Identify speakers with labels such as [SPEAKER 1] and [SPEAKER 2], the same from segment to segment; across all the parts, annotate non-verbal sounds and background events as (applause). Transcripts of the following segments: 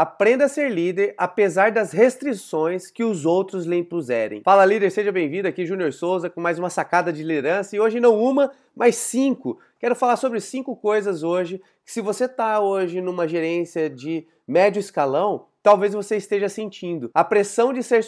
[SPEAKER 1] Aprenda a ser líder apesar das restrições que os outros lhe impuserem. Fala líder, seja bem-vindo aqui, Júnior Souza, com mais uma sacada de liderança e hoje não uma, mas cinco. Quero falar sobre cinco coisas hoje que, se você está hoje numa gerência de médio escalão, talvez você esteja sentindo. A pressão de ser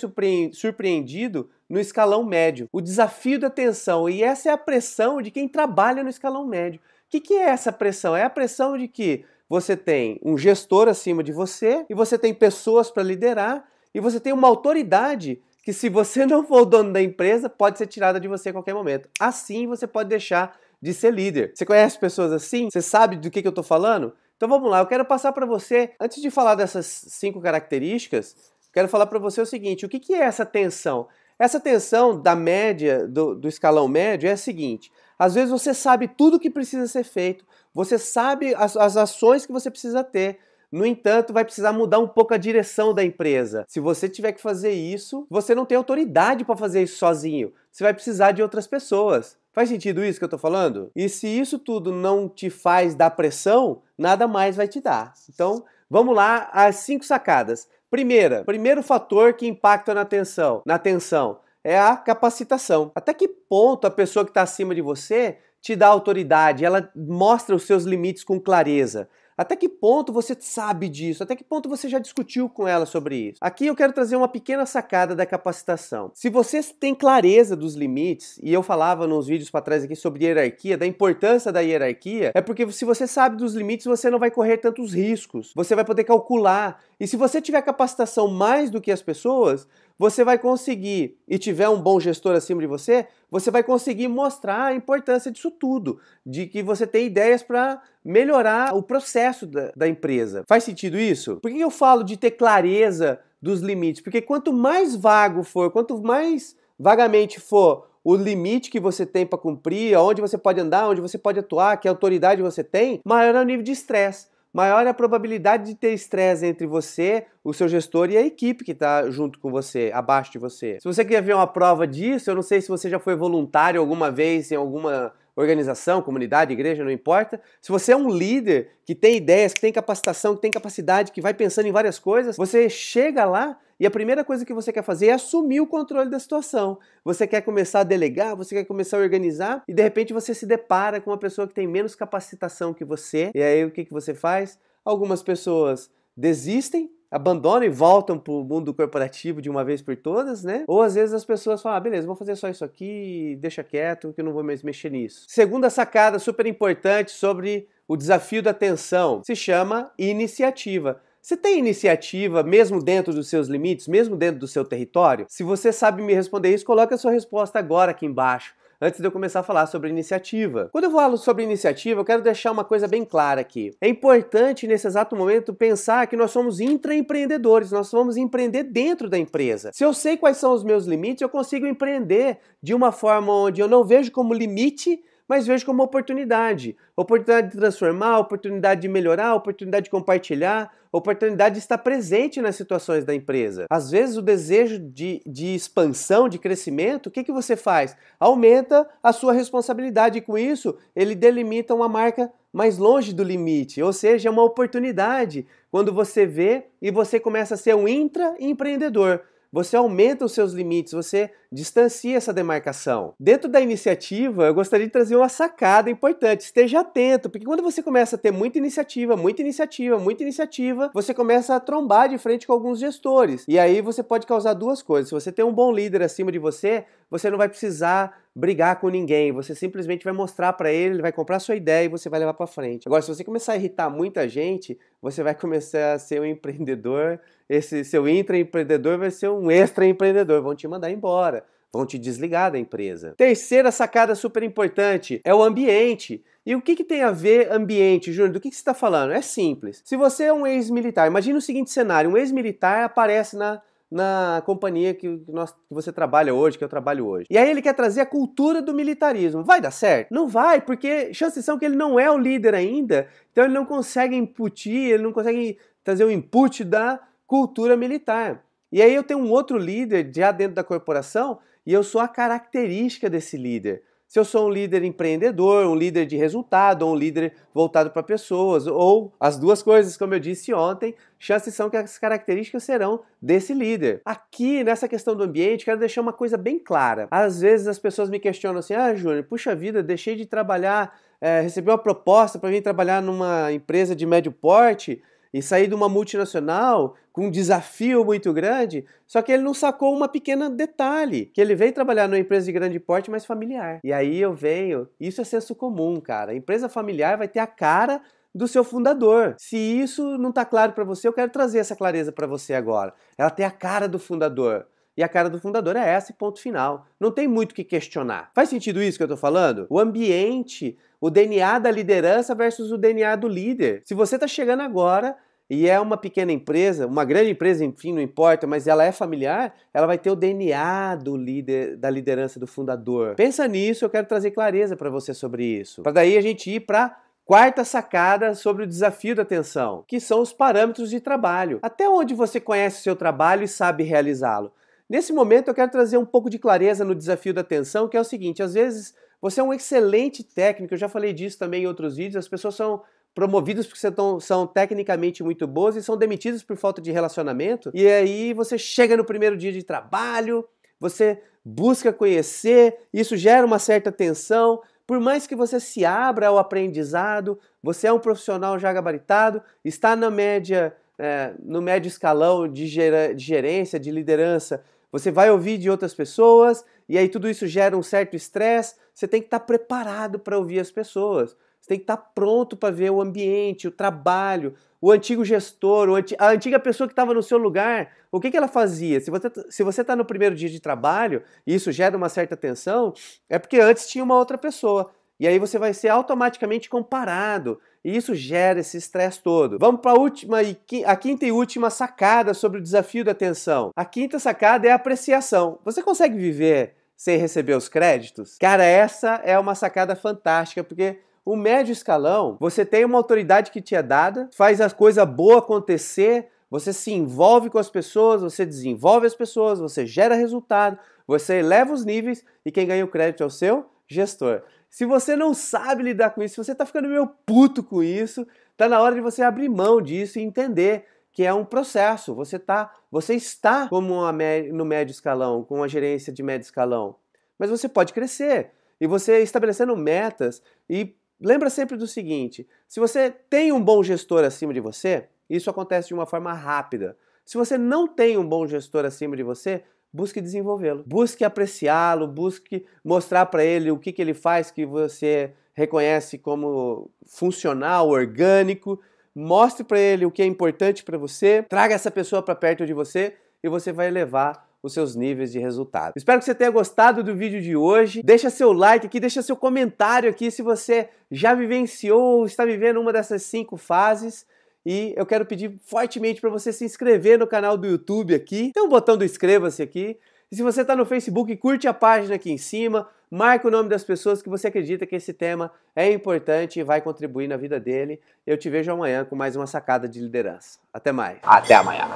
[SPEAKER 1] surpreendido no escalão médio, o desafio da tensão, e essa é a pressão de quem trabalha no escalão médio. O que, que é essa pressão? É a pressão de que você tem um gestor acima de você e você tem pessoas para liderar e você tem uma autoridade que se você (laughs) não for o dono da empresa, pode ser tirada de você a qualquer momento. Assim você pode deixar de ser líder. Você conhece pessoas assim? Você sabe do que, que eu estou falando? Então vamos lá, eu quero passar para você, antes de falar dessas cinco características, quero falar para você o seguinte: o que, que é essa tensão? Essa tensão da média, do, do escalão médio, é a seguinte: às vezes você sabe tudo o que precisa ser feito, você sabe as, as ações que você precisa ter, no entanto, vai precisar mudar um pouco a direção da empresa. Se você tiver que fazer isso, você não tem autoridade para fazer isso sozinho. Você vai precisar de outras pessoas. Faz sentido isso que eu estou falando? E se isso tudo não te faz dar pressão, nada mais vai te dar. Então, vamos lá às cinco sacadas. Primeira, primeiro fator que impacta na tensão, na tensão, é a capacitação. Até que ponto a pessoa que está acima de você te dá autoridade, ela mostra os seus limites com clareza. Até que ponto você sabe disso? Até que ponto você já discutiu com ela sobre isso? Aqui eu quero trazer uma pequena sacada da capacitação. Se você tem clareza dos limites, e eu falava nos vídeos para trás aqui sobre hierarquia, da importância da hierarquia, é porque se você sabe dos limites, você não vai correr tantos riscos. Você vai poder calcular. E se você tiver capacitação mais do que as pessoas, você vai conseguir, e tiver um bom gestor acima de você, você vai conseguir mostrar a importância disso tudo, de que você tem ideias para melhorar o processo da, da, empresa. Faz sentido isso? Por que eu falo de ter clareza dos limites? Porque quanto mais vago for, quanto mais vagamente for o limite que você tem para cumprir, aonde você pode andar, onde você pode atuar, que autoridade você tem, maior é o nível de estresse maior é a probabilidade de ter estresse entre você, o seu gestor e a equipe que está junto com você, abaixo de você. Se você quer ver uma prova disso, eu não sei se você já foi voluntário alguma vez em alguma organização, comunidade, igreja, não importa. Se você é um líder que tem ideias, que tem capacitação, que tem capacidade, que vai pensando em várias coisas, você chega lá e a primeira coisa que você quer fazer é assumir o controle da situação. Você quer começar a delegar, você quer começar a organizar e de repente você se depara com uma pessoa que tem menos capacitação que você. E aí o que, que você faz? Algumas pessoas desistem abandonam e voltam para o mundo corporativo de uma vez por todas, né? Ou às vezes as pessoas falam, ah, beleza, vou fazer só isso aqui, deixa quieto, que eu não vou mais mexer nisso. Segunda sacada super importante sobre o desafio da atenção se chama iniciativa. Você tem iniciativa mesmo dentro dos seus limites, mesmo dentro do seu território? Se você sabe me responder isso, coloque a sua resposta agora aqui embaixo antes de eu começar a falar sobre iniciativa. Quando eu falo sobre iniciativa, eu quero deixar uma coisa bem clara aqui. É importante nesse exato momento pensar que nós somos intraempreendedores, nós vamos empreender dentro da empresa. Se eu sei quais são os meus limites, eu consigo empreender de uma forma onde eu não vejo como limite mas vejo como oportunidade. Oportunidade de transformar, oportunidade de melhorar, oportunidade de compartilhar, oportunidade de estar presente nas situações da empresa. Às vezes o desejo de, de expansão, de crescimento, o que, que você faz? Aumenta a sua responsabilidade e com isso ele delimita uma marca mais longe do limite, ou seja, é uma oportunidade quando você vê e você começa a ser um intra empreendedor você aumenta os seus limites, você distancia essa demarcação. Dentro da iniciativa, eu gostaria de trazer uma sacada importante. Esteja atento, porque quando você começa a ter muita iniciativa, muita iniciativa, muita iniciativa, você começa a trombar de frente com alguns gestores. E aí você pode causar duas coisas. Se você tem um bom líder acima de você, você não vai precisar brigar com ninguém, você simplesmente vai mostrar para ele, ele vai comprar sua ideia e você vai levar para frente. Agora, se você começar a irritar muita gente, você vai (laughs) começar a ser um empreendedor esse seu intraempreendedor vai ser um extraempreendedor, vão te mandar embora, vão te desligar da empresa. Terceira sacada super importante é o ambiente. E o que, que tem a ver ambiente, Júnior? Do que, que você está falando? É simples. Se você é um ex-militar, imagine o seguinte cenário: um ex-militar aparece na na companhia que, nós, que você trabalha hoje, que eu trabalho hoje. E aí ele quer trazer a cultura do militarismo. Vai dar certo? Não vai, porque chances são que ele não é o líder ainda, então ele não consegue imputir, ele não consegue trazer o input da cultura militar. E aí eu tenho um outro líder já dentro da corporação e eu sou a característica desse líder. Se eu sou um líder empreendedor, um líder de resultado, ou um líder voltado para pessoas, ou as duas coisas, como eu disse ontem, chances são que as características serão desse líder. Aqui, nessa questão do ambiente, quero deixar uma coisa bem clara. Às vezes as pessoas me questionam assim: ah, Júnior, puxa vida, deixei de trabalhar, é, recebi uma proposta para vir trabalhar numa empresa de médio porte e sair de uma multinacional com um desafio muito grande, só que ele não sacou uma pequena detalhe, que ele veio trabalhar numa empresa de grande porte, mas familiar. E aí eu venho, isso é senso comum, cara. A empresa familiar vai ter a cara do seu fundador. Se isso não está claro para você, eu quero trazer essa clareza para você agora. Ela tem a cara do fundador. E a cara do fundador é essa ponto final. Não tem muito o que questionar. Faz sentido isso que eu estou falando? O ambiente, o DNA da liderança versus o DNA do líder. Se você está chegando agora, e é uma pequena empresa, uma grande empresa, enfim, não importa, mas ela é familiar, ela vai ter o DNA do líder, da liderança do fundador. Pensa nisso, eu quero trazer clareza para você sobre isso. Para daí a gente ir para Quarta sacada sobre o desafio da atenção, que são os parâmetros de trabalho. Até onde você conhece o seu trabalho e sabe realizá-lo. Nesse momento eu quero trazer um pouco de clareza no desafio da atenção, que é o seguinte, às vezes você é um excelente técnico, eu já falei disso também em outros vídeos, as pessoas são promovidos porque são tecnicamente muito boas e são demitidos por falta de relacionamento. E aí você chega no primeiro dia de trabalho, você busca conhecer, isso gera uma certa tensão. Por mais que você se abra ao aprendizado, você é um profissional já gabaritado, está na média, é, no médio escalão de, ger de gerência, de liderança, você vai ouvir de outras pessoas, e aí tudo isso gera um certo estresse, você tem que estar preparado para ouvir as pessoas. Você tem que estar tá pronto para ver o ambiente, o trabalho, o antigo gestor, a antiga pessoa que estava no seu lugar. O que, que ela fazia? Se você tá, se você está no primeiro dia de trabalho e isso gera uma certa tensão, é porque antes tinha uma outra pessoa. E aí você vai ser automaticamente comparado. E isso gera esse estresse todo. Vamos para a última e a quinta e última sacada sobre o desafio da atenção. A quinta sacada é a apreciação. Você consegue viver sem receber os créditos? Cara, essa é uma sacada fantástica, porque o médio escalão, você tem uma autoridade que te é dada, faz as coisas boa acontecer, você se envolve com as pessoas, você desenvolve as pessoas, você gera resultado, você eleva os níveis e quem ganha o crédito é o seu gestor. Se você não sabe lidar com isso, se você está ficando meio puto com isso, tá na hora de você abrir mão disso e entender que é um processo. Você tá, você está como uma, no médio escalão, com uma gerência de médio escalão, mas você pode crescer. E você estabelecendo metas e lembra sempre do seguinte: se você tem um bom gestor acima de você, isso acontece de uma forma rápida. Se você não tem um bom gestor acima de você, busque desenvolvê-lo, busque apreciá-lo, busque mostrar para ele o que, que ele faz que você reconhece como funcional, orgânico. Mostre para ele o que é importante para você, traga essa pessoa para perto de você e você vai levar os seus níveis de resultado. Espero que você tenha gostado do vídeo de hoje. Deixa seu like aqui, deixa seu comentário aqui se você já vivenciou ou está vivendo uma dessas cinco fases. E eu quero pedir fortemente para você se inscrever no canal do YouTube aqui. Tem um botão do inscreva-se aqui. E se você está no Facebook, curte a página aqui em cima, marca o nome das pessoas que você acredita que esse tema é importante e vai contribuir na vida dele. Eu te vejo amanhã com mais uma sacada de liderança. Até mais. Até amanhã.